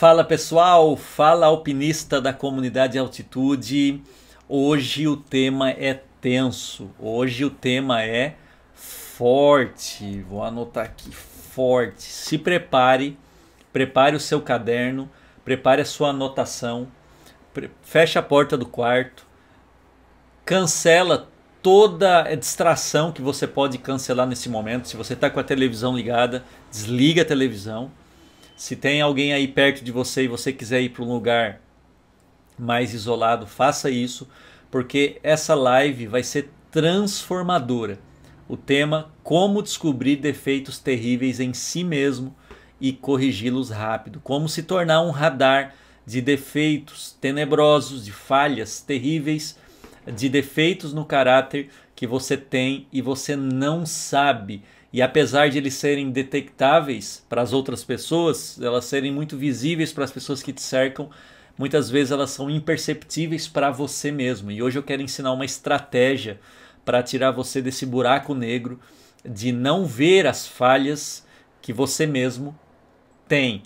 Fala pessoal, fala alpinista da comunidade Altitude. Hoje o tema é tenso, hoje o tema é forte. Vou anotar aqui: forte. Se prepare, prepare o seu caderno, prepare a sua anotação, feche a porta do quarto, cancela toda a distração que você pode cancelar nesse momento. Se você está com a televisão ligada, desliga a televisão se tem alguém aí perto de você e você quiser ir para um lugar mais isolado, faça isso, porque essa live vai ser transformadora. O tema como descobrir defeitos terríveis em si mesmo e corrigi-los rápido, como se tornar um radar de defeitos tenebrosos, de falhas terríveis, de defeitos no caráter que você tem e você não sabe e apesar de eles serem detectáveis para as outras pessoas, elas serem muito visíveis para as pessoas que te cercam, muitas vezes elas são imperceptíveis para você mesmo. E hoje eu quero ensinar uma estratégia para tirar você desse buraco negro de não ver as falhas que você mesmo tem.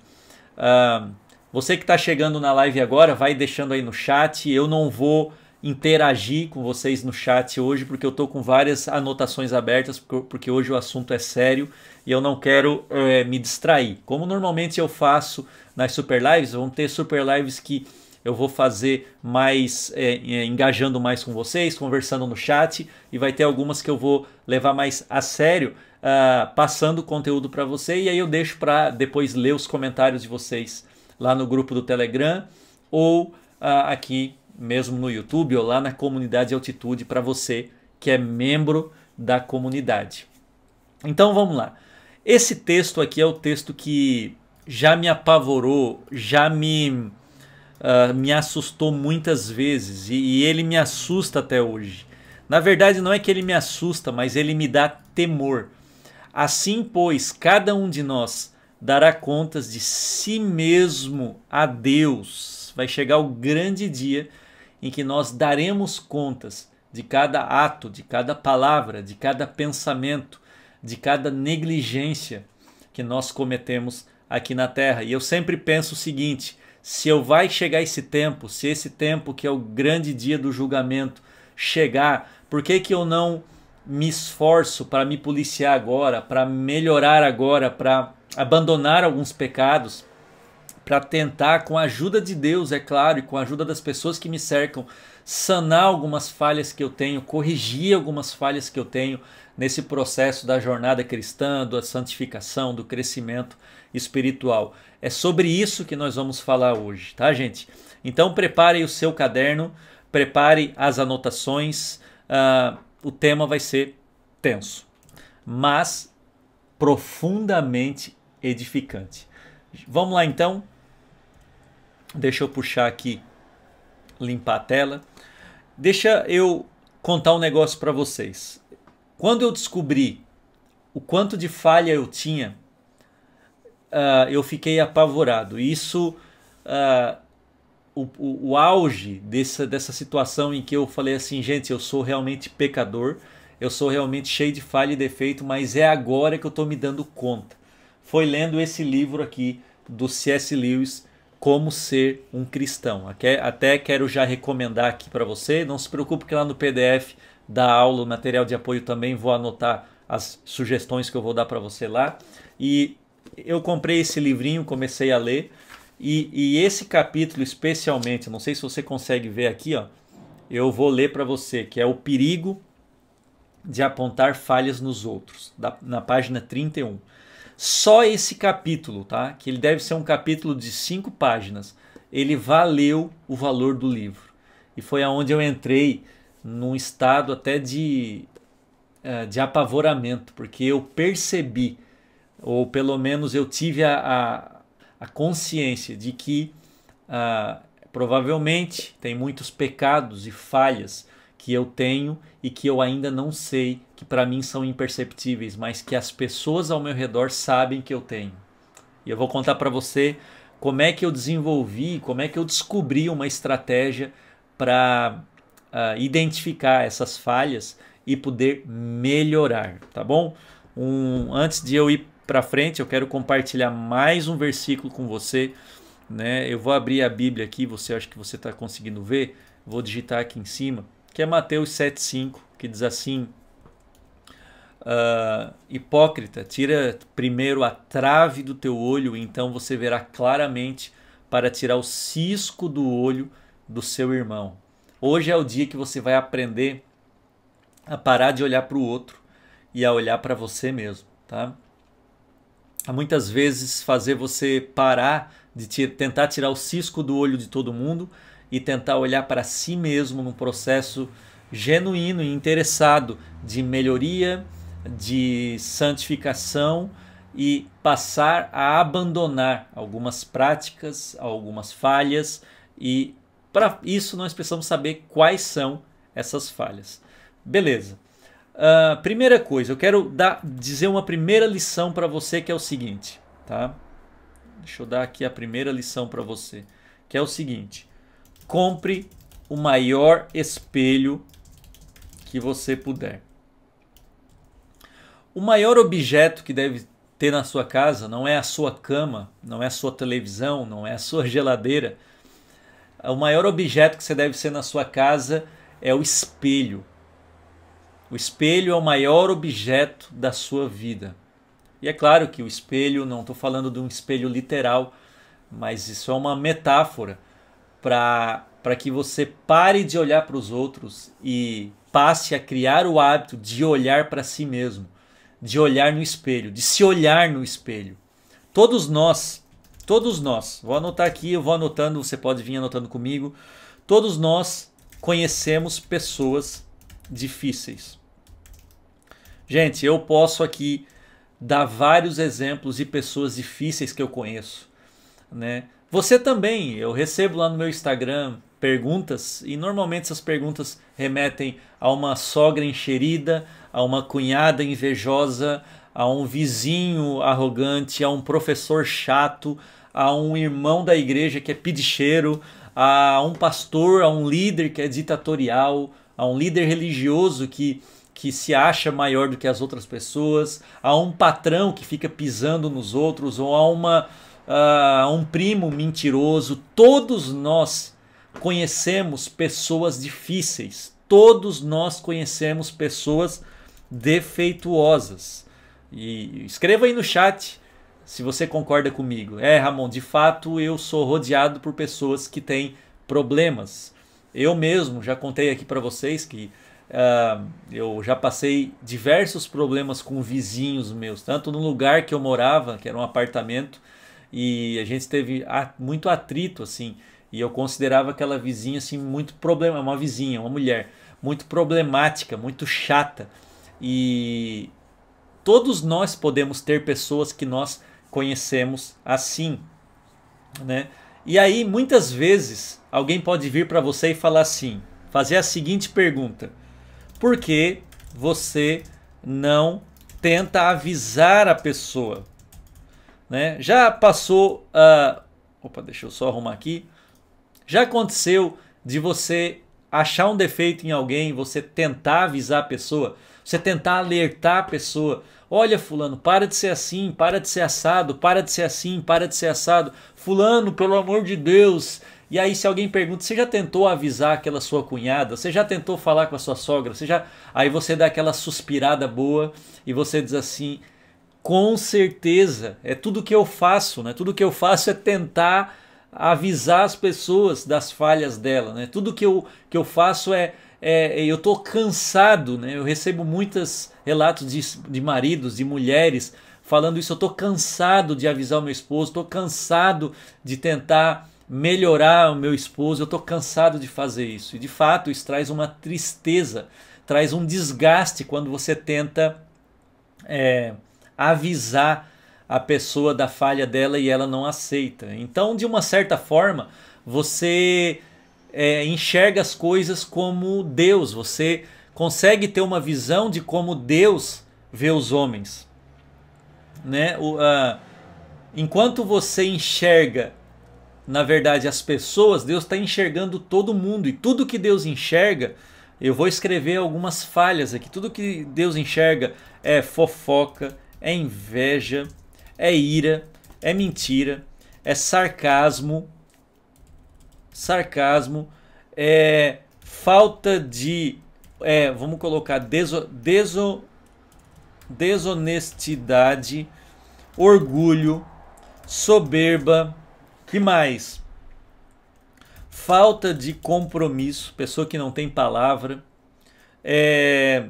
Uh, você que está chegando na live agora, vai deixando aí no chat. Eu não vou interagir com vocês no chat hoje, porque eu estou com várias anotações abertas, porque hoje o assunto é sério e eu não quero é, me distrair. Como normalmente eu faço nas super lives, vão ter super lives que eu vou fazer mais é, engajando mais com vocês, conversando no chat e vai ter algumas que eu vou levar mais a sério, uh, passando conteúdo para você e aí eu deixo para depois ler os comentários de vocês lá no grupo do Telegram ou uh, aqui mesmo no YouTube ou lá na comunidade Altitude para você que é membro da comunidade. Então vamos lá. Esse texto aqui é o texto que já me apavorou, já me uh, me assustou muitas vezes e, e ele me assusta até hoje. Na verdade, não é que ele me assusta, mas ele me dá temor. Assim, pois, cada um de nós dará contas de si mesmo a Deus. Vai chegar o grande dia em que nós daremos contas de cada ato, de cada palavra, de cada pensamento, de cada negligência que nós cometemos aqui na Terra. E eu sempre penso o seguinte: se eu vai chegar esse tempo, se esse tempo que é o grande dia do julgamento chegar, por que que eu não me esforço para me policiar agora, para melhorar agora, para abandonar alguns pecados? para tentar, com a ajuda de Deus, é claro, e com a ajuda das pessoas que me cercam, sanar algumas falhas que eu tenho, corrigir algumas falhas que eu tenho nesse processo da jornada cristã, da santificação, do crescimento espiritual. É sobre isso que nós vamos falar hoje, tá, gente? Então prepare o seu caderno, prepare as anotações. Uh, o tema vai ser tenso, mas profundamente edificante. Vamos lá então? Deixa eu puxar aqui, limpar a tela. Deixa eu contar um negócio para vocês. Quando eu descobri o quanto de falha eu tinha, uh, eu fiquei apavorado. Isso, uh, o, o, o, auge dessa, dessa situação em que eu falei assim, gente, eu sou realmente pecador, eu sou realmente cheio de falha e defeito, mas é agora que eu estou me dando conta. Foi lendo esse livro aqui do C.S. Lewis, como ser um cristão. Até quero já recomendar aqui para você, não se preocupe que lá no PDF da aula, o material de apoio também vou anotar as sugestões que eu vou dar para você lá. E eu comprei esse livrinho, comecei a ler e, e esse capítulo especialmente, não sei se você consegue ver aqui, ó, eu vou ler para você que é o perigo de apontar falhas nos outros, da, na página 31. Só esse capítulo, tá? Que ele deve ser um capítulo de cinco páginas. Ele valeu o valor do livro. E foi aonde eu entrei num estado até de, eh, de apavoramento, porque eu percebi, ou pelo menos eu tive a, a, a consciência de que uh, provavelmente tem muitos pecados e falhas que eu tenho e que eu ainda não sei, que para mim são imperceptíveis, mas que as pessoas ao meu redor sabem que eu tenho. E eu vou contar para você como é que eu desenvolvi, como é que eu descobri uma estratégia para uh, ah, identificar essas falhas e poder melhorar, tá bom? Um, antes de eu ir para frente, eu quero compartilhar mais um versículo com você. Né? Eu vou abrir a Bíblia aqui, você acha que você está conseguindo ver? Vou digitar aqui em cima que é Mateus 7,5, que diz assim: uh, Hipócrita, tira primeiro a trave do teu olho, então você verá claramente para tirar o cisco do olho do seu irmão. Hoje é o dia que você vai aprender a parar de olhar para o outro e a olhar para você mesmo, tá? Muitas vezes fazer você parar de tentar tirar o cisco do olho de todo mundo e tentar olhar para si mesmo num processo genuíno e interessado de melhoria, de santificação e passar a abandonar algumas práticas, algumas falhas e para isso nós precisamos saber quais são essas falhas. Beleza. Uh, primeira coisa, eu quero dar, dizer uma primeira lição para você que é o seguinte, tá? Deixa eu dar aqui a primeira lição para você, que é o seguinte: compre o maior espelho que você puder. O maior objeto que deve ter na sua casa não é a sua cama, não é a sua televisão, não é a sua geladeira. O maior objeto que você deve ser na sua casa é o espelho. O espelho é o maior objeto da sua vida. E é claro que o espelho, não estou falando de um espelho literal, mas isso é uma metáfora para que você pare de olhar para os outros e passe a criar o hábito de olhar para si mesmo, de olhar no espelho, de se olhar no espelho. Todos nós, todos nós, vou anotar aqui, eu vou anotando, você pode vir anotando comigo. Todos nós conhecemos pessoas difíceis. Gente, eu posso aqui dar vários exemplos de pessoas difíceis que eu conheço, né? Você também, eu recebo lá no meu Instagram perguntas e normalmente essas perguntas remetem a uma sogra encherida, a uma cunhada invejosa, a um vizinho arrogante, a um professor chato, a um irmão da igreja que é pidicheiro, a um pastor, a um líder que é ditatorial, a um líder religioso que que se acha maior do que as outras pessoas, a um patrão que fica pisando nos outros ou a uma uh, um primo mentiroso. Todos nós conhecemos pessoas difíceis. Todos nós conhecemos pessoas defeituosas. E escreva aí no chat se você concorda comigo. É, Ramon, de fato eu sou rodeado por pessoas que têm problemas. Eu mesmo já contei aqui para vocês que uh, eu já passei diversos problemas com vizinhos meus, tanto no lugar que eu morava, que era um apartamento, e a gente teve muito atrito assim. E eu considerava aquela vizinha assim muito problema, uma vizinha, uma mulher muito problemática, muito chata. E todos nós podemos ter pessoas que nós conhecemos assim, né? E aí muitas vezes alguém pode vir para você e falar assim, fazer a seguinte pergunta: Por que você não tenta avisar a pessoa? Né? Já passou a. Ah, opa, deixa eu só arrumar aqui. Já aconteceu de você achar um defeito em alguém, você tentar avisar a pessoa, você tentar alertar a pessoa. Olha, Fulano, para de ser assim, para de ser assado, para de ser assim, para de ser assado. Fulano, pelo amor de Deus. E aí, se alguém pergunta, você já tentou avisar aquela sua cunhada? Você já tentou falar com a sua sogra? Você já... Aí você dá aquela suspirada boa e você diz assim: com certeza. É tudo que eu faço, né? Tudo que eu faço é tentar avisar as pessoas das falhas dela, né? Tudo que eu, que eu faço é, é eu tô cansado, né? Eu recebo muitos relatos de, de maridos, de mulheres falando isso. Eu tô cansado de avisar o meu esposo, tô cansado de tentar melhorar o meu esposo, eu tô cansado de fazer isso. E de fato, isso traz uma tristeza, traz um desgaste quando você tenta é, avisar a pessoa da falha dela e ela não aceita. Então, de uma certa forma, você é, enxerga as coisas como Deus, você consegue ter uma visão de como Deus vê os homens. Né? O, uh, enquanto você enxerga, na verdade, as pessoas, Deus está enxergando todo mundo e tudo que Deus enxerga. Eu vou escrever algumas falhas aqui. Tudo que Deus enxerga é fofoca, é inveja, é ira, é mentira, é sarcasmo, sarcasmo, é falta de, é, vamos colocar, deso, deso, desonestidade, orgulho, soberba, que mais? Falta de compromisso, pessoa que não tem palavra, é,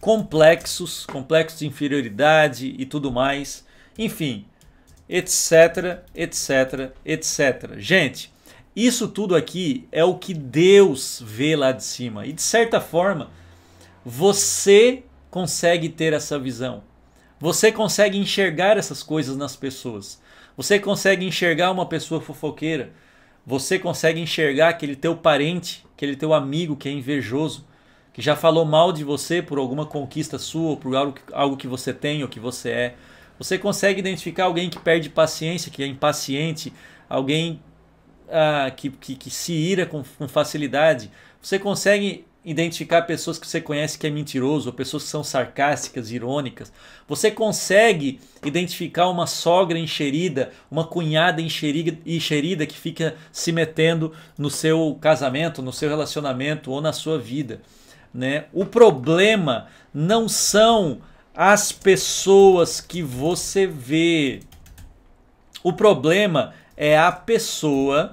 complexos, complexos de inferioridade e tudo mais, enfim, etc, etc, etc. Gente, isso tudo aqui é o que Deus vê lá de cima. E de certa forma, você consegue ter essa visão. Você consegue enxergar essas coisas nas pessoas. Você consegue enxergar uma pessoa fofoqueira. Você consegue enxergar aquele teu parente, aquele teu amigo que é invejoso que já falou mal de você por alguma conquista sua, ou por algo que, algo que você tem ou que você é. Você consegue identificar alguém que perde paciência, que é impaciente, alguém ah, que, que, que, se ira com, com facilidade. Você consegue identificar pessoas que você conhece que é mentiroso, ou pessoas que são sarcásticas, irônicas. Você consegue identificar uma sogra enxerida, uma cunhada enxerida, enxerida que fica se metendo no seu casamento, no seu relacionamento ou na sua vida. Né? O problema não são as pessoas que você vê. O problema é a pessoa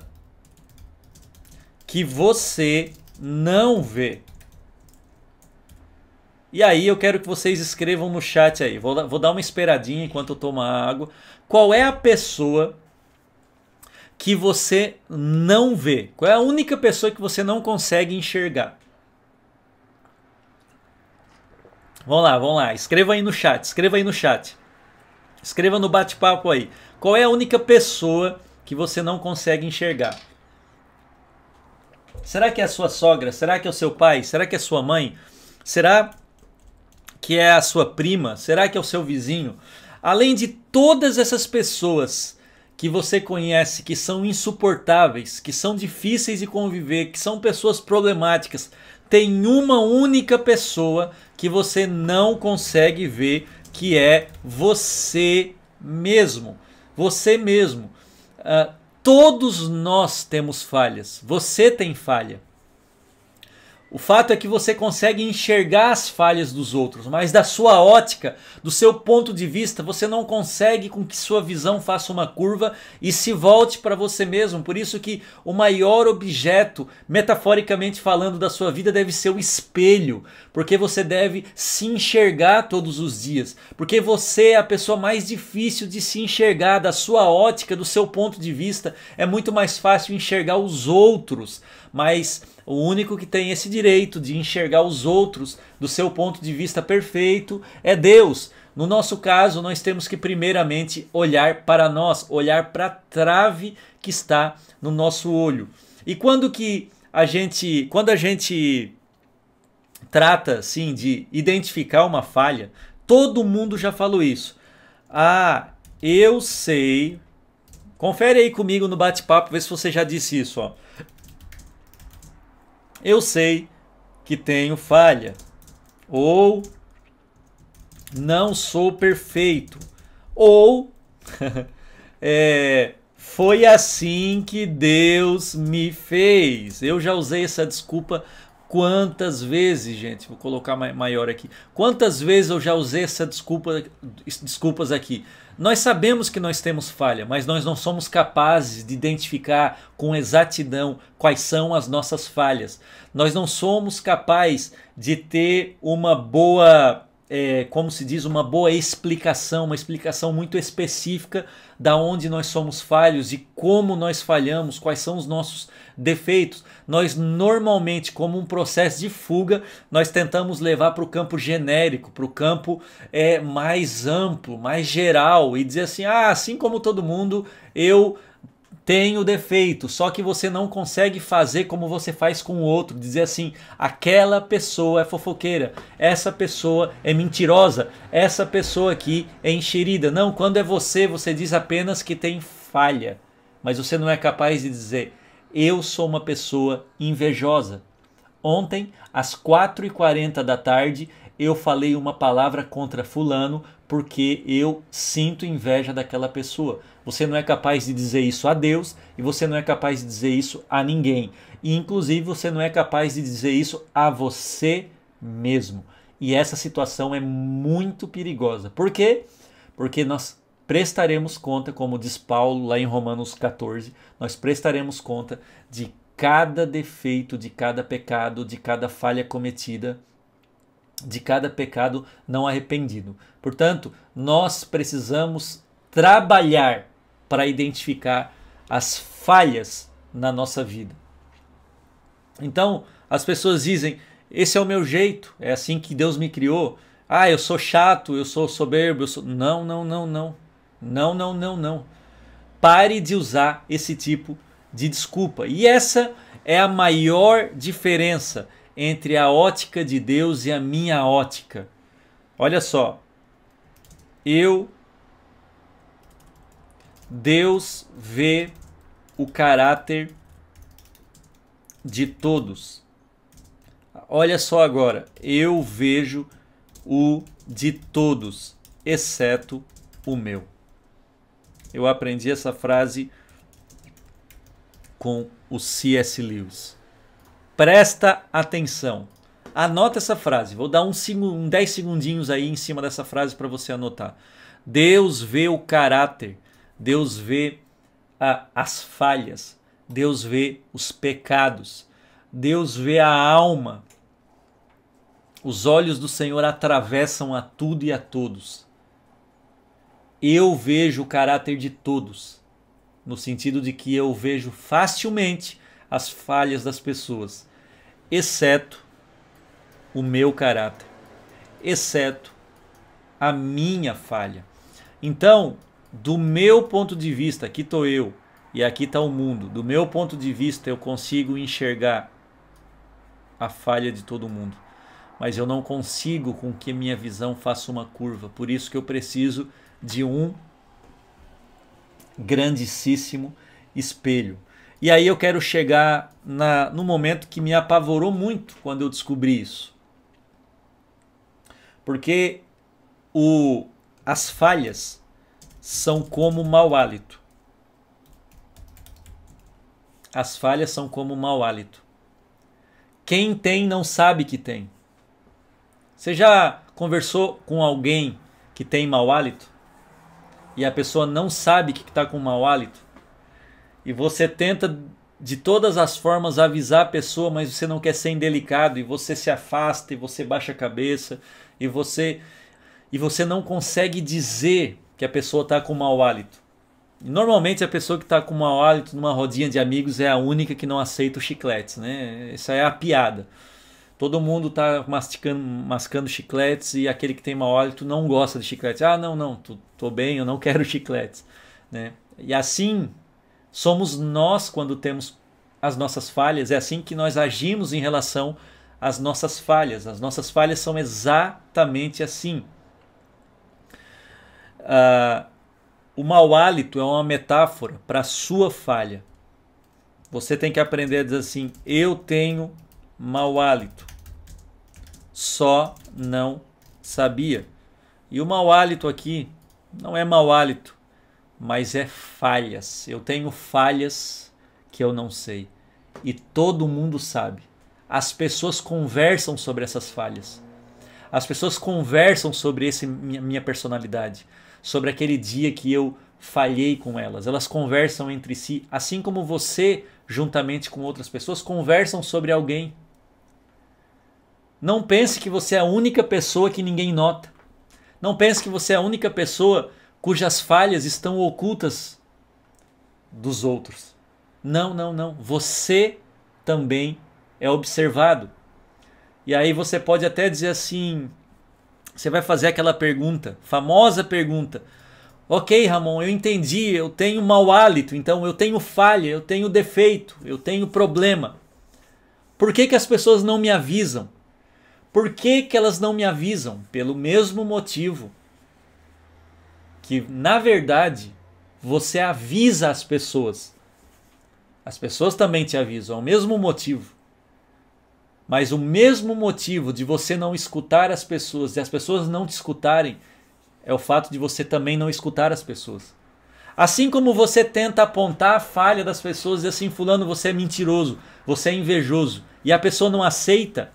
que você não vê. E aí eu quero que vocês escrevam no chat aí. Vou, vou dar uma esperadinha enquanto eu tomo água. Qual é a pessoa que você não vê? Qual é a única pessoa que você não consegue enxergar? Vamos lá, vamos lá. Escreva aí no chat, escreva aí no chat. Escreva no bate-papo aí. Qual é a única pessoa que você não consegue enxergar? Será que é a sua sogra? Será que é o seu pai? Será que é a sua mãe? Será que é a sua prima? Será que é o seu vizinho? Além de todas essas pessoas que você conhece que são insuportáveis, que são difíceis de conviver, que são pessoas problemáticas, tem uma única pessoa que você não consegue ver, que é você mesmo. Você mesmo. Uh, todos nós temos falhas. Você tem falha. O fato é que você consegue enxergar as falhas dos outros, mas da sua ótica, do seu ponto de vista, você não consegue com que sua visão faça uma curva e se volte para você mesmo. Por isso que o maior objeto, metaforicamente falando, da sua vida deve ser o espelho, porque você deve se enxergar todos os dias, porque você é a pessoa mais difícil de se enxergar da sua ótica, do seu ponto de vista. É muito mais fácil enxergar os outros, mas o único que tem esse direito de enxergar os outros do seu ponto de vista perfeito é Deus. No nosso caso, nós temos que primeiramente olhar para nós, olhar para a trave que está no nosso olho. E quando que a gente, quando a gente trata assim de identificar uma falha, todo mundo já falou isso. Ah, eu sei. Confere aí comigo no bate-papo, ver se você já disse isso, ó eu sei que tenho falha. Ou não sou perfeito. Ou é, foi assim que Deus me fez. Eu já usei essa desculpa quantas vezes, gente. Vou colocar maior aqui. Quantas vezes eu já usei essa desculpa, desculpas aqui? Nós sabemos que nós temos falha, mas nós não somos capazes de identificar com exatidão quais são as nossas falhas. Nós não somos capazes de ter uma boa, é, como se diz, uma boa explicação, uma explicação muito específica da onde nós somos falhos e como nós falhamos, quais são os nossos defeitos, nós normalmente, como um processo de fuga, nós tentamos levar para o campo genérico, para o campo é, mais amplo, mais geral, e dizer assim: ah, assim como todo mundo, eu tenho defeito, só que você não consegue fazer como você faz com o outro, dizer assim, aquela pessoa é fofoqueira, essa pessoa é mentirosa, essa pessoa aqui é enxerida. Não, quando é você, você diz apenas que tem falha, mas você não é capaz de dizer eu sou uma pessoa invejosa. Ontem, às 4h40 da tarde, eu falei uma palavra contra Fulano porque eu sinto inveja daquela pessoa. Você não é capaz de dizer isso a Deus e você não é capaz de dizer isso a ninguém. E, inclusive, você não é capaz de dizer isso a você mesmo. E essa situação é muito perigosa. Por quê? Porque nós prestaremos conta, como diz Paulo lá em Romanos 14, nós prestaremos conta de cada defeito, de cada pecado, de cada falha cometida, de cada pecado não arrependido. Portanto, nós precisamos trabalhar para identificar as falhas na nossa vida. Então, as pessoas dizem: esse é o meu jeito, é assim que Deus me criou. Ah, eu sou chato, eu sou soberbo, eu sou. Não, não, não, não. Não, não, não, não. Pare de usar esse tipo de desculpa. E essa é a maior diferença entre a ótica de Deus e a minha ótica. Olha só. Eu Deus vê o caráter de todos. Olha só agora, eu vejo o de todos, exceto o meu. Eu aprendi essa frase com o C.S. Lewis. Presta atenção. Anota essa frase. Vou dar um, um 10 segundinhos aí em cima dessa frase para você anotar. Deus vê o caráter, Deus vê a, as falhas, Deus vê os pecados, Deus vê a alma. Os olhos do Senhor atravessam a tudo e a todos eu vejo o caráter de todos, no sentido de que eu vejo facilmente as falhas das pessoas, exceto o meu caráter, exceto a minha falha. Então, do meu ponto de vista, aqui estou eu e aqui está o mundo. Do meu ponto de vista, eu consigo enxergar a falha de todo mundo, mas eu não consigo com que minha visão faça uma curva. Por isso que eu preciso de um grandíssimo espelho. E aí eu quero chegar na, no momento que me apavorou muito quando eu descobri isso. Porque o, as falhas são como mau hálito. As falhas são como mau hálito. Quem tem não sabe que tem. Você já conversou com alguém que tem mau hálito? e a pessoa não sabe que está com mau hálito. E você tenta de todas as formas avisar a pessoa, mas você não quer ser indelicado e você se afasta e você baixa a cabeça e você e você não consegue dizer que a pessoa está com mau hálito. Normalmente a pessoa que está com mau hálito numa rodinha de amigos é a única que não aceita o chiclete, né? Essa é a piada. Todo mundo tá masticando, mascando chicletes e aquele que tem mau hálito não gosta de chicletes. Ah, não, não, tô, tô bem, eu não quero chicletes. Né? E assim somos nós quando temos as nossas falhas, é assim que nós agimos em relação às nossas falhas. As nossas falhas são exatamente assim. Uh, o mau hálito é uma metáfora para a sua falha. Você tem que aprender a dizer assim: eu tenho mau hálito. Só não sabia. E o mau hálito aqui não é mau hálito, mas é falhas. Eu tenho falhas que eu não sei. E todo mundo sabe. As pessoas conversam sobre essas falhas. As pessoas conversam sobre esse minha personalidade, sobre aquele dia que eu falhei com elas. Elas conversam entre si, assim como você, juntamente com outras pessoas, conversam sobre alguém. Não pense que você é a única pessoa que ninguém nota. Não pense que você é a única pessoa cujas falhas estão ocultas dos outros. Não, não, não. Você também é observado. E aí você pode até dizer assim: você vai fazer aquela pergunta, famosa pergunta. Ok, Ramon, eu entendi, eu tenho mau hálito, então eu tenho falha, eu tenho defeito, eu tenho problema. Por que, que as pessoas não me avisam? Por que, que elas não me avisam? Pelo mesmo motivo que, na verdade, você avisa as pessoas. As pessoas também te avisam, é o mesmo motivo. Mas o mesmo motivo de você não escutar as pessoas e as pessoas não te escutarem é o fato de você também não escutar as pessoas. Assim como você tenta apontar a falha das pessoas e assim, Fulano, você é mentiroso, você é invejoso, e a pessoa não aceita,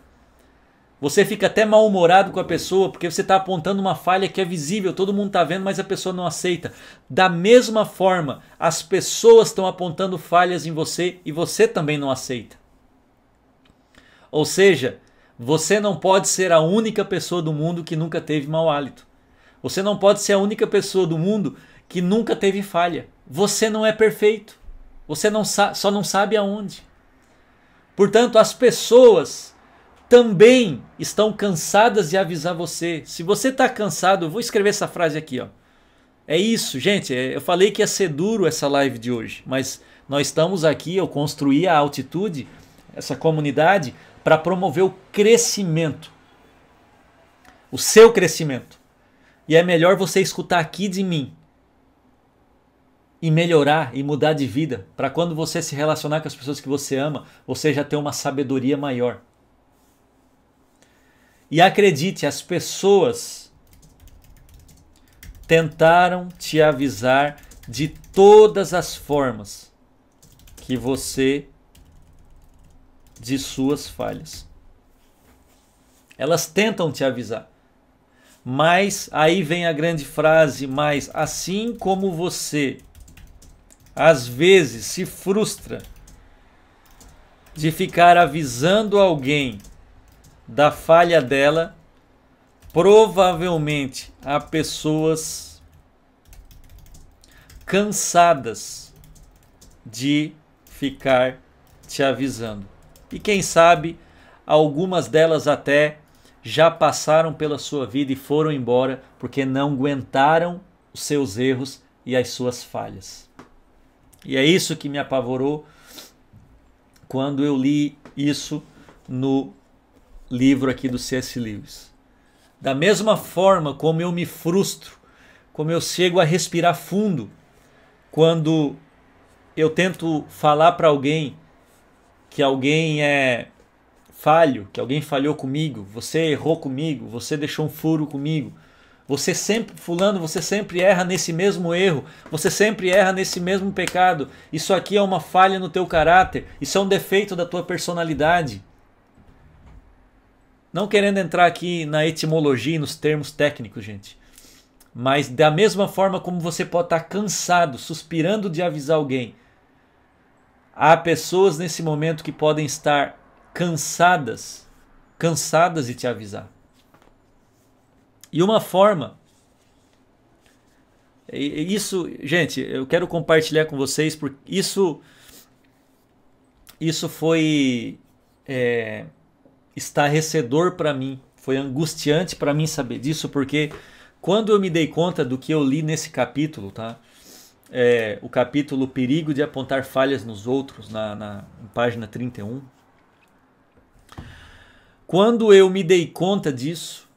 você fica até mal-humorado com a pessoa porque você está apontando uma falha que é visível, todo mundo está vendo, mas a pessoa não aceita. Da mesma forma, as pessoas estão apontando falhas em você e você também não aceita. Ou seja, você não pode ser a única pessoa do mundo que nunca teve mau hálito. Você não pode ser a única pessoa do mundo que nunca teve falha. Você não é perfeito. Você não só não sabe aonde. Portanto, as pessoas também estão cansadas de avisar você. Se você está cansado, eu vou escrever essa frase aqui, ó. É isso, gente. É, eu falei que ia ser duro essa live de hoje, mas nós estamos aqui, eu construí a altitude, essa comunidade, para promover o crescimento. O seu crescimento. E é melhor você escutar aqui de mim e melhorar e mudar de vida, para quando você se relacionar com as pessoas que você ama, você já ter uma sabedoria maior. E acredite, as pessoas tentaram te avisar de todas as formas que você de suas falhas. Elas tentam te avisar. Mas aí vem a grande frase, mas assim como você às vezes se frustra de ficar avisando alguém da falha dela, provavelmente há pessoas cansadas de ficar te avisando. E quem sabe algumas delas até já passaram pela sua vida e foram embora porque não aguentaram os seus erros e as suas falhas. E é isso que me apavorou quando eu li isso no livro aqui do C.S. Lewis. Da mesma forma como eu me frustro, como eu chego a respirar fundo quando eu tento falar para alguém que alguém é falho, que alguém falhou comigo, você errou comigo, você deixou um furo comigo. Você sempre, fulano, você sempre erra nesse mesmo erro, você sempre erra nesse mesmo pecado. Isso aqui é uma falha no teu caráter, isso é um defeito da tua personalidade. Não querendo entrar aqui na etimologia e nos termos técnicos, gente. Mas da mesma forma como você pode estar cansado, suspirando de avisar alguém, há pessoas nesse momento que podem estar cansadas, cansadas de te avisar. E uma forma isso, gente, eu quero compartilhar com vocês porque isso isso foi é, estarrecedor para mim, foi angustiante para mim saber disso, porque quando eu me dei conta do que eu li nesse capítulo, tá? É, o capítulo Perigo de Apontar Falhas nos Outros, na, na página 31. Quando eu me dei conta disso,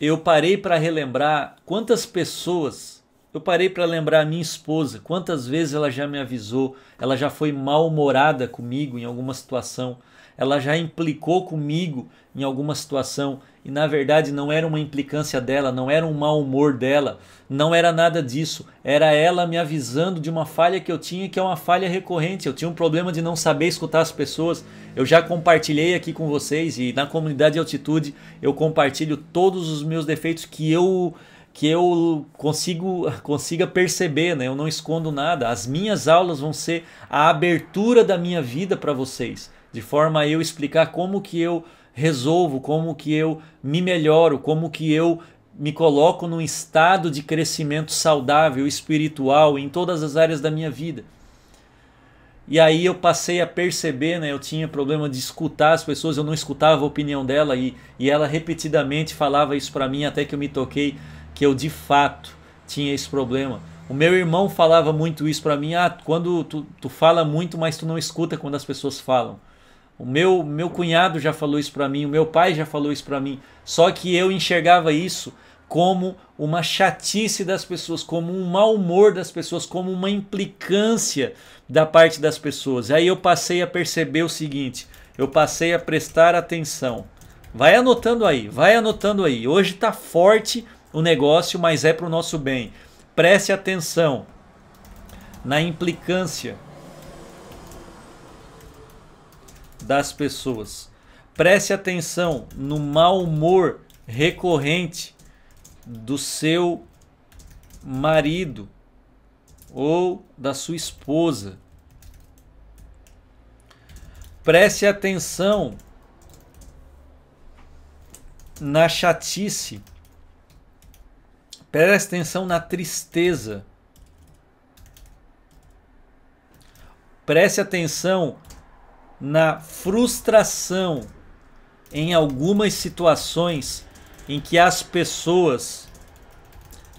eu parei para relembrar quantas pessoas. Eu parei para lembrar a minha esposa, quantas vezes ela já me avisou, ela já foi mal-humorada comigo em alguma situação ela já implicou comigo em alguma situação e na verdade não era uma implicância dela, não era um mau humor dela, não era nada disso. Era ela me avisando de uma falha que eu tinha, que é uma falha recorrente. Eu tinha um problema de não saber escutar as pessoas. Eu já compartilhei aqui com vocês e na comunidade Altitude eu compartilho todos os meus defeitos que eu que eu consigo consiga perceber, né? Eu não escondo nada. As minhas aulas vão ser a abertura da minha vida para vocês de forma a eu explicar como que eu resolvo, como que eu me melhoro, como que eu me coloco num estado de crescimento saudável, espiritual, em todas as áreas da minha vida. E aí eu passei a perceber, né? Eu tinha problema de escutar as pessoas, eu não escutava a opinião dela e, e ela repetidamente falava isso para mim até que eu me toquei que eu de fato tinha esse problema. O meu irmão falava muito isso para mim, ah, quando tu, tu fala muito, mas tu não escuta quando as pessoas falam. O meu, meu cunhado já falou isso para mim, o meu pai já falou isso para mim. Só que eu enxergava isso como uma chatice das pessoas, como um mau humor das pessoas, como uma implicância da parte das pessoas. Aí eu passei a perceber o seguinte, eu passei a prestar atenção. Vai anotando aí, vai anotando aí. Hoje está forte o negócio, mas é para o nosso bem. Preste atenção na implicância das pessoas. Preste atenção no mau humor recorrente do seu marido ou da sua esposa. Preste atenção na chatice. Preste atenção na tristeza. Preste atenção na frustração em algumas situações em que as pessoas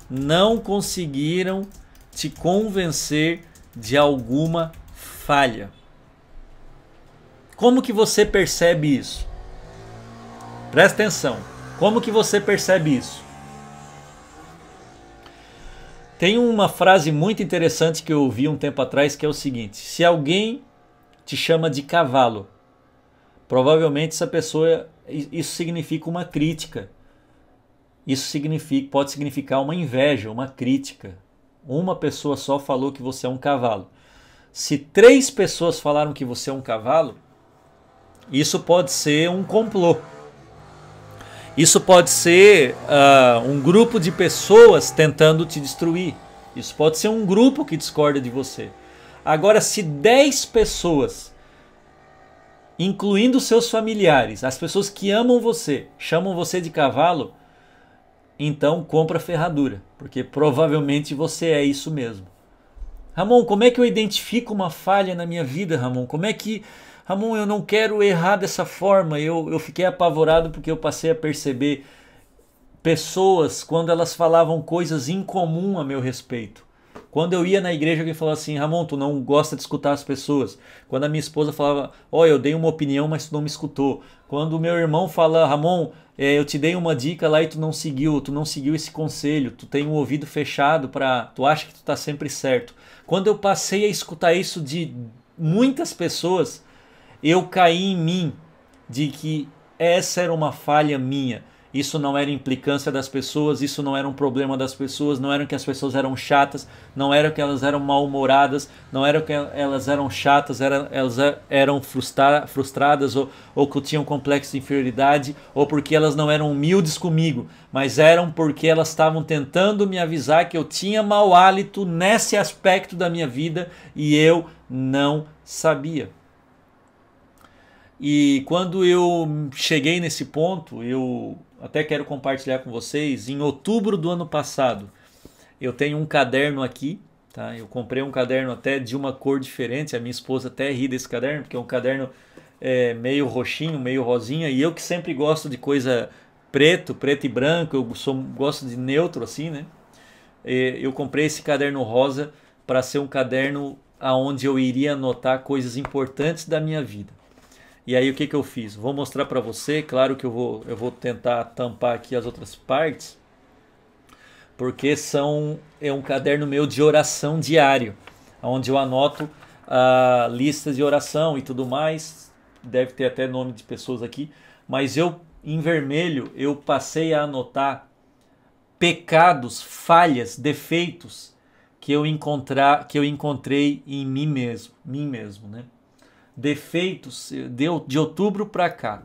não conseguiram te convencer de alguma falha. Como que você percebe isso? Presta atenção. Como que você percebe isso? Tem uma frase muito interessante que eu ouvi um tempo atrás que é o seguinte: se alguém te chama de cavalo. Provavelmente essa pessoa isso significa uma crítica. Isso significa, pode significar uma inveja, uma crítica. Uma pessoa só falou que você é um cavalo. Se três pessoas falaram que você é um cavalo, isso pode ser um complô. Isso pode ser uh, um grupo de pessoas tentando te destruir. Isso pode ser um grupo que discorda de você. Agora, se 10 pessoas, incluindo seus familiares, as pessoas que amam você, chamam você de cavalo, então compra ferradura, porque provavelmente você é isso mesmo. Ramon, como é que eu identifico uma falha na minha vida, Ramon? Como é que. Ramon, eu não quero errar dessa forma. Eu, eu fiquei apavorado porque eu passei a perceber pessoas quando elas falavam coisas incomum a meu respeito. Quando eu ia na igreja, alguém falava assim: Ramon, tu não gosta de escutar as pessoas. Quando a minha esposa falava: Olha, eu dei uma opinião, mas tu não me escutou. Quando o meu irmão fala: Ramon, é, eu te dei uma dica lá e tu não seguiu, tu não seguiu esse conselho, tu tem um ouvido fechado para. Tu acha que tu tá sempre certo. Quando eu passei a escutar isso de muitas pessoas, eu caí em mim de que essa era uma falha minha isso não era implicância das pessoas, isso não era um problema das pessoas, não era que as pessoas eram chatas, não era que elas eram mal-humoradas, não era que elas eram chatas, era, elas eram frustra frustradas ou, ou que tinham complexo de inferioridade, ou porque elas não eram humildes comigo, mas eram porque elas estavam tentando me avisar que eu tinha mau hálito nesse aspecto da minha vida e eu não sabia. E quando eu cheguei nesse ponto, eu até quero compartilhar com vocês. Em outubro do ano passado, eu tenho um caderno aqui, tá? Eu comprei um caderno até de uma cor diferente. A minha esposa até ri desse caderno, porque é um caderno é, meio roxinho, meio rosinha. E eu que sempre gosto de coisa preto, preto e branco, eu sou, gosto de neutro assim, né? E eu comprei esse caderno rosa para ser um caderno aonde eu iria anotar coisas importantes da minha vida. E aí o que, que eu fiz? Vou mostrar para você, claro que eu vou, eu vou tentar tampar aqui as outras partes, porque são é um caderno meu de oração diário, onde eu anoto ah, listas uh, de oração e tudo mais. Deve ter até nome de pessoas aqui, mas eu em vermelho eu passei a anotar pecados, falhas, defeitos que eu encontrar, que eu encontrei em mim mesmo, mim mesmo, né? defeitos de, de outubro para cá,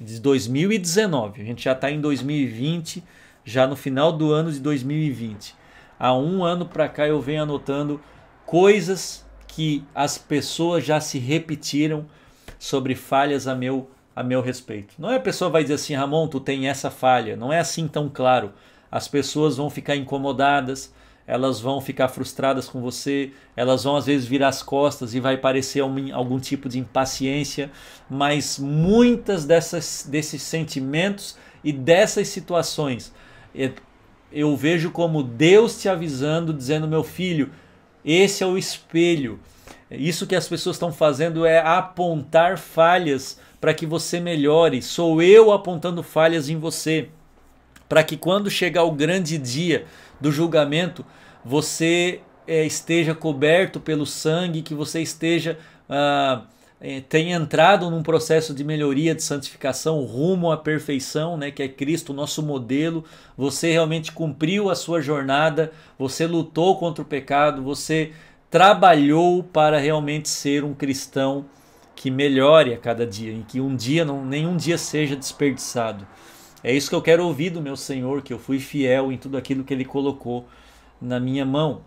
de 2019. A gente já está em 2020, já no final do ano de 2020. Há um ano para cá eu venho anotando coisas que as pessoas já se repetiram sobre falhas a meu, a meu respeito. Não é a pessoa vai dizer assim, Ramon, tu tem essa falha. Não é assim tão claro. As pessoas vão ficar incomodadas, elas vão ficar frustradas com você, elas vão às vezes virar as costas e vai parecer algum, algum tipo de impaciência, mas muitas dessas desses sentimentos e dessas situações é, eu vejo como Deus te avisando, dizendo meu filho, esse é o espelho. Isso que as pessoas estão fazendo é apontar falhas para que você melhore. Sou eu apontando falhas em você, para que quando chegar o grande dia do julgamento, você é, esteja coberto pelo sangue, que você esteja ah, é, tenha entrado num processo de melhoria, de santificação rumo à perfeição, né, que é Cristo, o nosso modelo. Você realmente cumpriu a sua jornada, você lutou contra o pecado, você trabalhou para realmente ser um cristão que melhore a cada dia, em que um dia não, nenhum dia seja desperdiçado. É isso que eu quero ouvir do meu Senhor, que eu fui fiel em tudo aquilo que ele colocou na minha mão.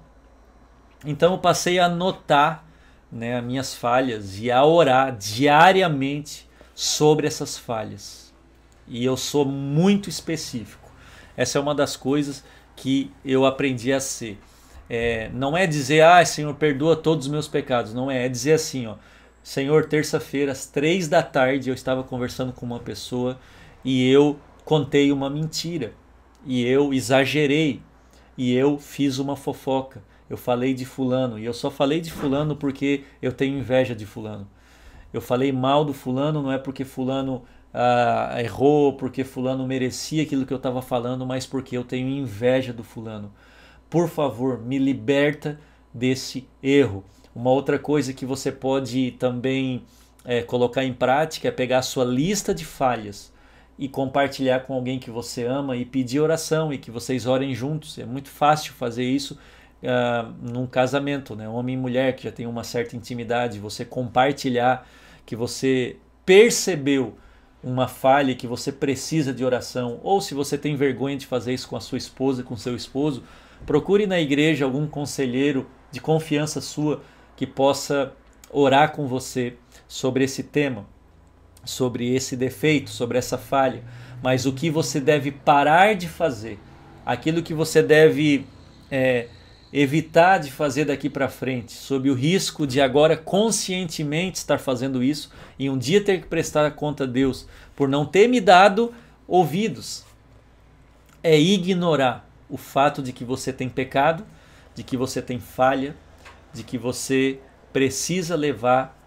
Então eu passei a notar né, as minhas falhas e a orar diariamente sobre essas falhas. E eu sou muito específico. Essa é uma das coisas que eu aprendi a ser. É, não é dizer, ah, Senhor, perdoa todos os meus pecados. Não é. É dizer assim, ó. Senhor, terça-feira, às três da tarde, eu estava conversando com uma pessoa e eu contei uma mentira. E eu exagerei e eu fiz uma fofoca. Eu falei de fulano e eu só falei de fulano porque eu tenho inveja de fulano. Eu falei mal do fulano não é porque fulano ah, errou, porque fulano merecia aquilo que eu estava falando, mas porque eu tenho inveja do fulano. Por favor, me liberta desse erro. Uma outra coisa que você pode também é, colocar em prática é pegar a sua lista de falhas e compartilhar com alguém que você ama e pedir oração e que vocês orem juntos. É muito fácil fazer isso uh, num casamento, né? Homem e mulher que já tem uma certa intimidade, você compartilhar que você percebeu uma falha que você precisa de oração, ou se você tem vergonha de fazer isso com a sua esposa, com seu esposo, procure na igreja algum conselheiro de confiança sua que possa orar com você sobre esse tema sobre esse defeito, sobre essa falha, mas o que você deve parar de fazer, aquilo que você deve é, evitar de fazer daqui para frente, sob o risco de agora conscientemente estar fazendo isso e um dia ter que prestar conta a Deus por não ter me dado ouvidos, é ignorar o fato de que você tem pecado, de que você tem falha, de que você precisa levar.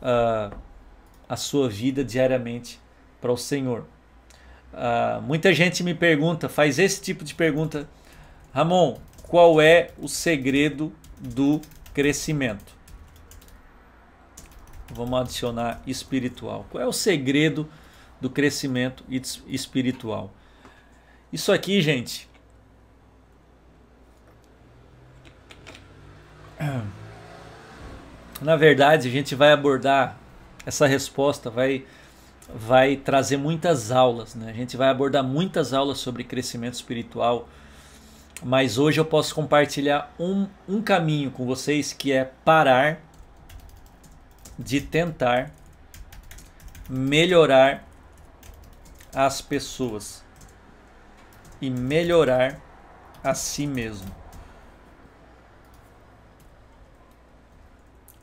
Uh, a sua vida diariamente para o Senhor. Uh, muita gente me pergunta, faz esse tipo de pergunta, Ramon, qual é o segredo do crescimento? Vamos adicionar espiritual. Qual é o segredo do crescimento espiritual? Isso aqui, gente. Na verdade, a gente vai abordar essa resposta vai vai trazer muitas aulas, né? A gente vai abordar muitas aulas sobre crescimento espiritual, mas hoje eu posso compartilhar um, um caminho com vocês que é parar de tentar melhorar as pessoas e melhorar a si mesmo.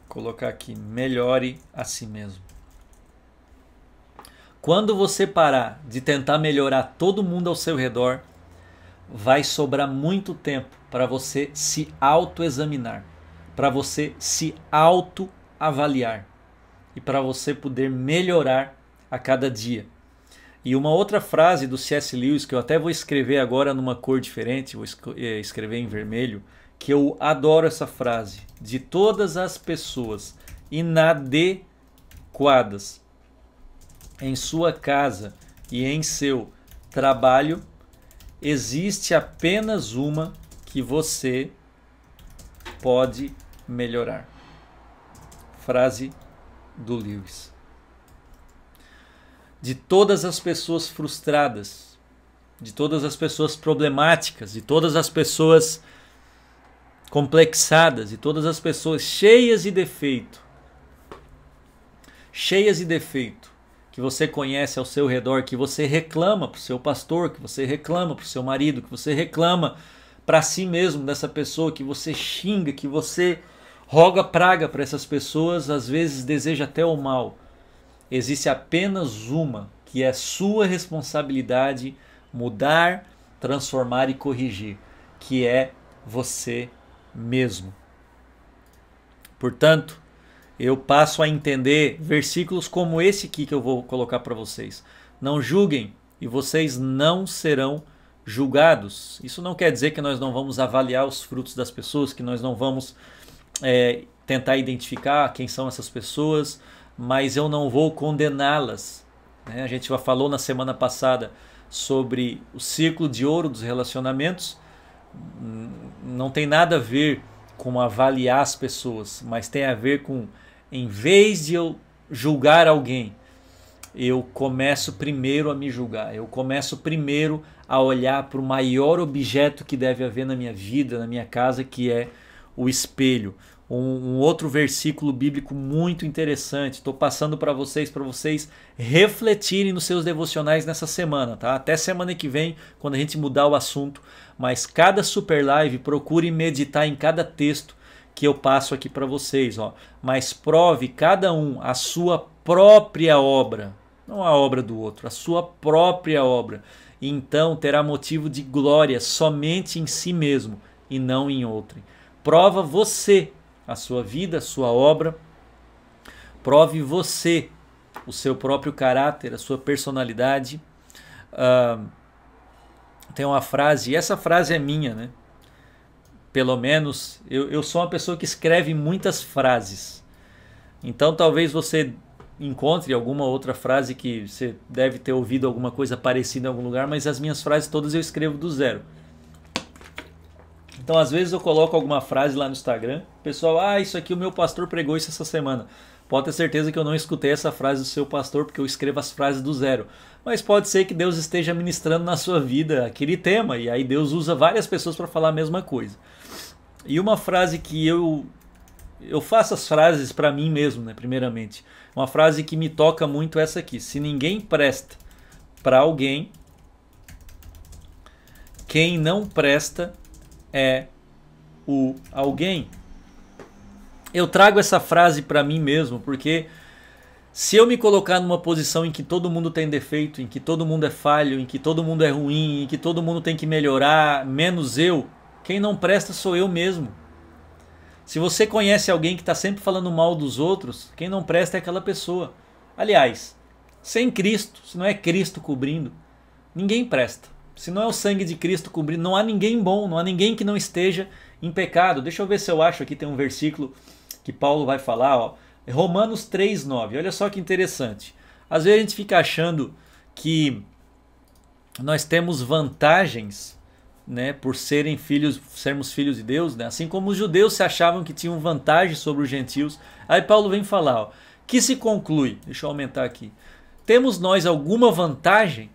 colocar aqui, melhore a si mesmo. Quando você parar de tentar melhorar todo mundo ao seu redor, vai sobrar muito tempo para você se autoexaminar, para você se autoavaliar e para você poder melhorar a cada dia. E uma outra frase do C.S. Lewis que eu até vou escrever agora numa cor diferente, vou eh, escrever em vermelho, que eu adoro essa frase, de todas as pessoas inadequadas em sua casa e em seu trabalho, existe apenas uma que você pode melhorar. Frase do Lewis. De todas as pessoas frustradas, de todas as pessoas problemáticas, de todas as pessoas complexadas e todas as pessoas cheias de defeito, cheias de defeito, que você conhece ao seu redor, que você reclama para o seu pastor, que você reclama para o seu marido, que você reclama para si mesmo dessa pessoa, que você xinga, que você roga praga para essas pessoas, às vezes deseja até o mal. Existe apenas uma que é sua responsabilidade mudar, transformar e corrigir, que é você mesmo. Portanto, eu passo a entender versículos como esse aqui que eu vou colocar para vocês. Não julguem e vocês não serão julgados. Isso não quer dizer que nós não vamos avaliar os frutos das pessoas, que nós não vamos é, tentar identificar quem são essas pessoas, mas eu não vou condená-las. Né? A gente já falou na semana passada sobre o círculo de ouro dos relacionamentos não tem nada a ver com avaliar as pessoas, mas tem a ver com, em vez de eu julgar alguém, eu começo primeiro a me julgar, eu começo primeiro a olhar para o maior objeto que deve haver na minha vida, na minha casa, que é o espelho um, um outro versículo bíblico muito interessante. Estou passando para vocês, para vocês refletirem nos seus devocionais nessa semana, tá? Até semana que vem, quando a gente mudar o assunto. Mas cada super live, procure meditar em cada texto que eu passo aqui para vocês, ó. Mas prove cada um a sua própria obra, não a obra do outro, a sua própria obra. E então terá motivo de glória somente em si mesmo e não em outrem. Prova você a sua vida, a sua obra. Prove você o seu próprio caráter, a sua personalidade. Uh, tem uma frase, e essa frase é minha, né? Pelo menos eu, eu sou uma pessoa que escreve muitas frases. Então talvez você encontre alguma outra frase que você deve ter ouvido alguma coisa parecida em algum lugar, mas as minhas frases todas eu escrevo do zero. Então, às vezes eu coloco alguma frase lá no Instagram, pessoal, ah, isso aqui o meu pastor pregou isso essa semana. Pode ter certeza que eu não escutei essa frase do seu pastor, porque eu escrevo as frases do zero. Mas pode ser que Deus esteja ministrando na sua vida aquele tema, e aí Deus usa várias pessoas para falar a mesma coisa. E uma frase que eu eu faço as frases para mim mesmo, né, primeiramente. Uma frase que me toca muito é essa aqui: se ninguém presta para alguém, quem não presta é o alguém. Eu trago essa frase para mim mesmo, porque se eu me colocar numa posição em que todo mundo tem defeito, em que todo mundo é falho, em que todo mundo é ruim, em que todo mundo tem que melhorar, menos eu, quem não presta sou eu mesmo. Se você conhece alguém que está sempre falando mal dos outros, quem não presta é aquela pessoa. Aliás, sem Cristo, se não é Cristo cobrindo, ninguém presta. Se não é o sangue de Cristo cobrindo, não há ninguém bom, não há ninguém que não esteja em pecado. Deixa eu ver se eu acho aqui tem um versículo que Paulo vai falar, ó. É Romanos 3:9. Olha só que interessante. Às vezes a gente fica achando que nós temos vantagens, né, por serem filhos, sermos filhos de Deus, né? Assim como os judeus se achavam que tinham vantagem sobre os gentios. Aí Paulo vem falar, ó, que se conclui, deixa eu aumentar aqui. Temos nós alguma vantagem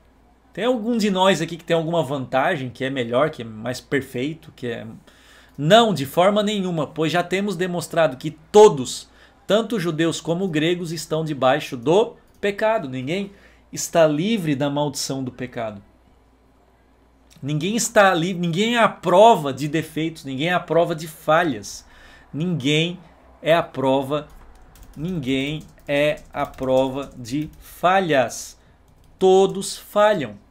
tem algum de nós aqui que tem alguma vantagem, que é melhor, que é mais perfeito, que é. Não, de forma nenhuma, pois já temos demonstrado que todos, tanto judeus como gregos, estão debaixo do pecado. Ninguém está livre da maldição do pecado. Ninguém está livre, ninguém é a prova de defeitos, ninguém é a prova de falhas. Ninguém é a prova, ninguém é a prova de falhas. Todos falham.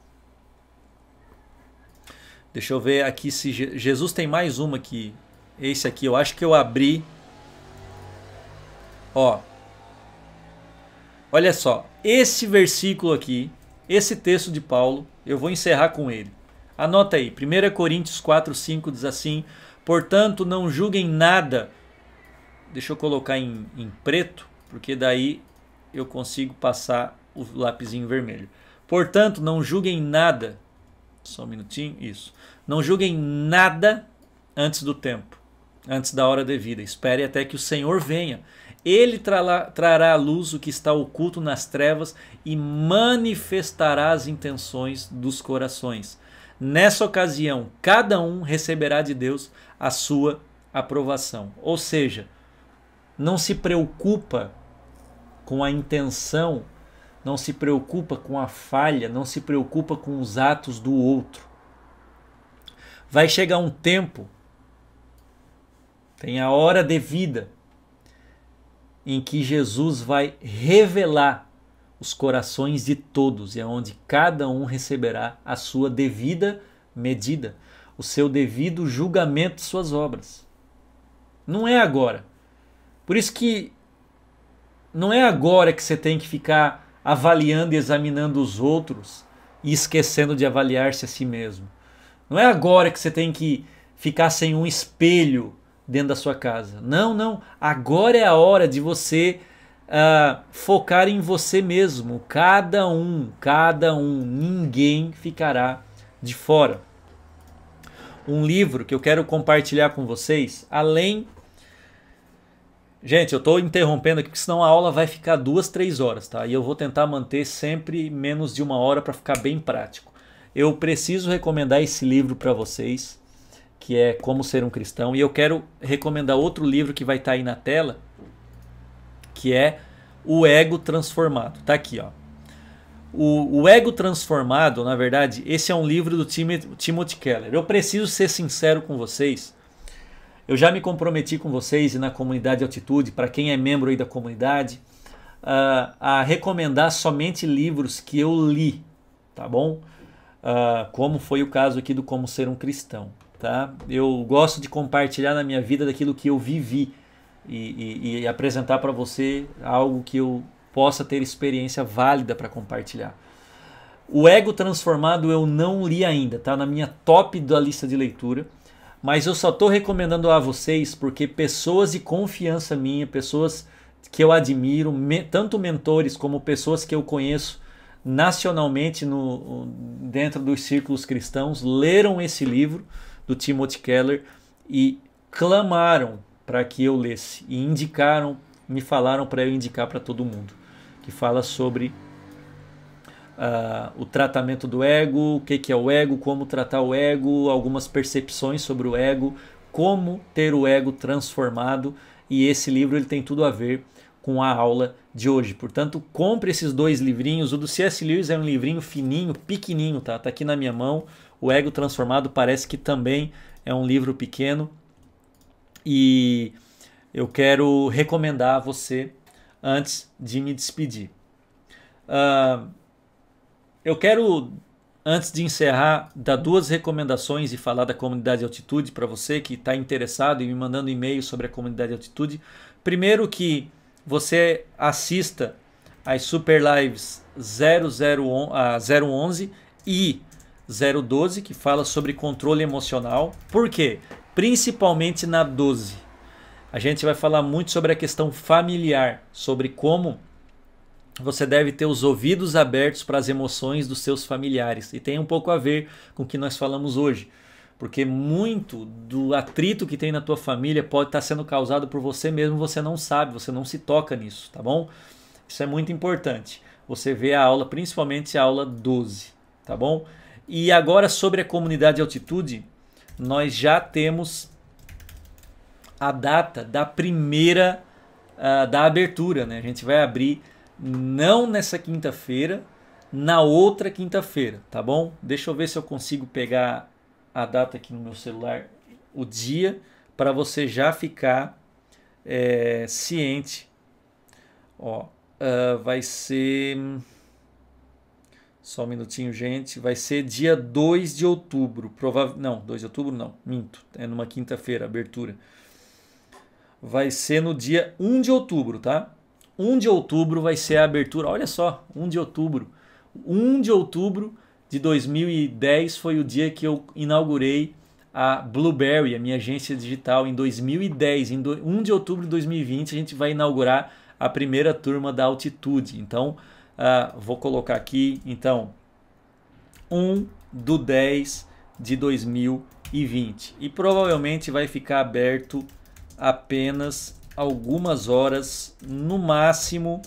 Deixa eu ver aqui se Jesus tem mais uma aqui. Esse aqui, eu acho que eu abri. Ó. Olha só, esse versículo aqui, esse texto de Paulo, eu vou encerrar com ele. Anota aí, 1 Coríntios 4, 5 diz assim: Portanto, não julguem nada. Deixa eu colocar em, em preto, porque daí eu consigo passar o lapisinho vermelho. Portanto, não julguem nada só um minutinho, isso. Não julguem nada antes do tempo, antes da hora devida. Espere até que o Senhor venha. Ele trará, trará à luz o que está oculto nas trevas e manifestará as intenções dos corações. Nessa ocasião, cada um receberá de Deus a sua aprovação. Ou seja, não se preocupa com a intenção não se preocupa com a falha, não se preocupa com os atos do outro. Vai chegar um tempo, tem a hora devida, em que Jesus vai revelar os corações de todos e aonde é cada um receberá a sua devida medida, o seu devido julgamento de suas obras. Não é agora. Por isso que não é agora que você tem que ficar avaliando e examinando os outros e esquecendo de avaliar-se a si mesmo. Não é agora que você tem que ficar sem um espelho dentro da sua casa. Não, não. Agora é a hora de você uh, focar em você mesmo. Cada um, cada um, ninguém ficará de fora. Um livro que eu quero compartilhar com vocês, além Gente, eu estou interrompendo aqui, porque senão a aula vai ficar duas, três horas, tá? E eu vou tentar manter sempre menos de uma hora para ficar bem prático. Eu preciso recomendar esse livro para vocês, que é Como Ser um Cristão, e eu quero recomendar outro livro que vai estar tá aí na tela, que é O Ego Transformado. Tá aqui, ó. O, o Ego Transformado, na verdade, esse é um livro do Timothy Keller. Eu preciso ser sincero com vocês eu já me comprometi com vocês e na comunidade Altitude, para quem é membro aí da comunidade, uh, a recomendar somente livros que eu li, tá bom? Uh, como foi o caso aqui do Como Ser um Cristão, tá? Eu gosto de compartilhar na minha vida daquilo que eu vivi e, e, e apresentar para você algo que eu possa ter experiência válida para compartilhar. O Ego Transformado eu não li ainda, tá? Na minha top da lista de leitura mas eu só estou recomendando a vocês porque pessoas de confiança minha, pessoas que eu admiro, me, tanto mentores como pessoas que eu conheço nacionalmente no, dentro dos círculos cristãos, leram esse livro do Timothy Keller e clamaram para que eu lesse e indicaram, me falaram para eu indicar para todo mundo, que fala sobre uh, o tratamento do ego, o que, que é o ego, como tratar o ego, algumas percepções sobre o ego, como ter o ego transformado. E esse livro ele tem tudo a ver com a aula de hoje. Portanto, compre esses dois livrinhos. O do C.S. Lewis é um livrinho fininho, pequenininho, tá? Tá aqui na minha mão. O Ego Transformado parece que também é um livro pequeno. E eu quero recomendar a você antes de me despedir. Uh, eu quero, antes de encerrar, dar duas recomendações e falar da comunidade altitude para você que está interessado e me mandando e-mail sobre a comunidade altitude. Primeiro que você assista as Super Lives a ah, 011 e 012, que fala sobre controle emocional. Por quê? Principalmente na 12. A gente vai falar muito sobre a questão familiar, sobre como você deve ter os ouvidos abertos para as emoções dos seus familiares. E tem um pouco a ver com o que nós falamos hoje. Porque muito do atrito que tem na tua família pode estar sendo causado por você mesmo, você não sabe, você não se toca nisso, tá bom? Isso é muito importante. Você vê a aula, principalmente a aula 12, tá bom? E agora sobre a comunidade de altitude, nós já temos a data da primeira uh, da abertura, né? A gente vai abrir não nessa quinta-feira, na outra quinta-feira, tá bom? Deixa eu ver se eu consigo pegar a data aqui no meu celular, o dia, para você já ficar é, ciente. Ó, uh, vai ser. Só um minutinho, gente. Vai ser dia 2 de outubro. Provável... Não, 2 de outubro não, minto. É numa quinta-feira, abertura. Vai ser no dia 1 de outubro, tá? 1 de outubro vai ser a abertura. Olha só, 1 de outubro. 1 de outubro de 2010 foi o dia que eu inaugurei a Blueberry, a minha agência digital, em 2010. Em 1 de outubro de 2020, a gente vai inaugurar a primeira turma da Altitude. Então, uh, vou colocar aqui, então, 1 do 10 de 2020. E provavelmente vai ficar aberto apenas algumas horas, no máximo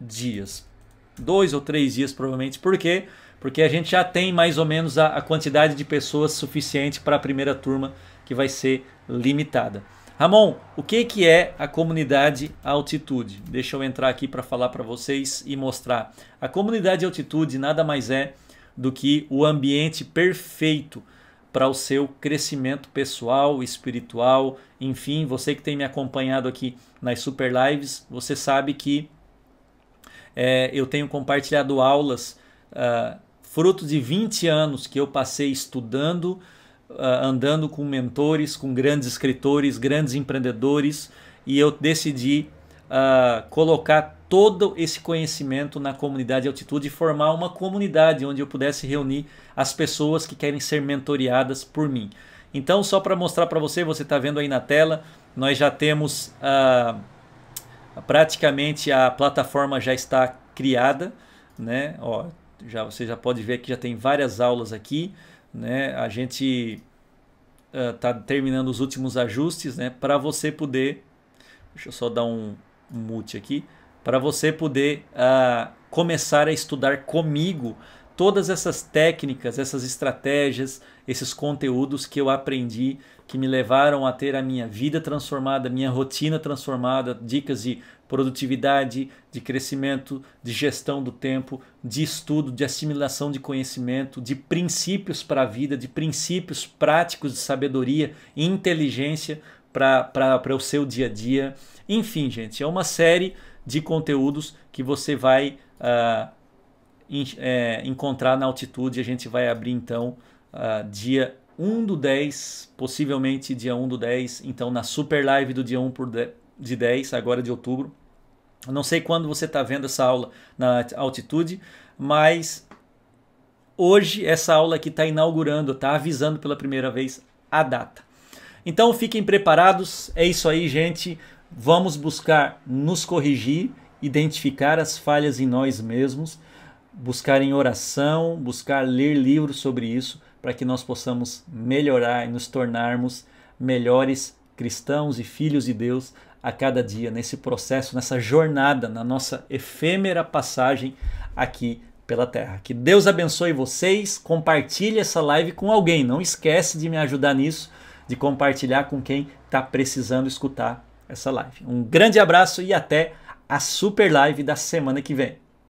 dias. Dois ou três dias, provavelmente. Por quê? Porque a gente já tem mais ou menos a, a quantidade de pessoas suficiente para a primeira turma, que vai ser limitada. Ramon, o que, que é a comunidade altitude? Deixa eu entrar aqui para falar para vocês e mostrar. A comunidade altitude nada mais é do que o ambiente perfeito para o seu crescimento pessoal, espiritual enfim, você que tem me acompanhado aqui nas super lives, você sabe que é, eu tenho compartilhado aulas, uh, ah, fruto de 20 anos que eu passei estudando, uh, andando com mentores, com grandes escritores, grandes empreendedores, e eu decidi uh, colocar todo esse conhecimento na comunidade altitude e formar uma comunidade onde eu pudesse reunir as pessoas que querem ser mentoriadas por mim. Então, só para mostrar para você, você está vendo aí na tela, nós já temos ah, praticamente a plataforma já está criada, né? Ó, já você já pode ver que já tem várias aulas aqui, né? A gente está ah, terminando os últimos ajustes, né? Para você poder, deixa eu só dar um, um mute aqui, para você poder ah, começar a estudar comigo todas essas técnicas, essas estratégias, esses conteúdos que eu aprendi, que me levaram a ter a minha vida transformada, minha rotina transformada, dicas de produtividade, de crescimento, de gestão do tempo, de estudo, de assimilação de conhecimento, de princípios para a vida, de princípios práticos de sabedoria e inteligência para o seu dia a dia. Enfim, gente, é uma série de conteúdos que você vai. Uh, é, encontrar na altitude. A gente vai abrir então uh, dia 1 do 10, possivelmente dia 1 do 10, então na super live do dia 1 por de, 10, agora de outubro. Eu não sei quando você está vendo essa aula na altitude, mas hoje essa aula aqui está inaugurando, está avisando pela primeira vez a data. Então fiquem preparados, é isso aí, gente. Vamos buscar nos corrigir, identificar as falhas em nós mesmos buscar em oração, buscar ler livros sobre isso, para que nós possamos melhorar e nos tornarmos melhores cristãos e filhos de Deus a cada dia, nesse processo, nessa jornada, na nossa efêmera passagem aqui pela terra. Que Deus abençoe vocês, compartilhe essa live com alguém, não esquece de me ajudar nisso, de compartilhar com quem está precisando escutar essa live. Um grande abraço e até a super live da semana que vem.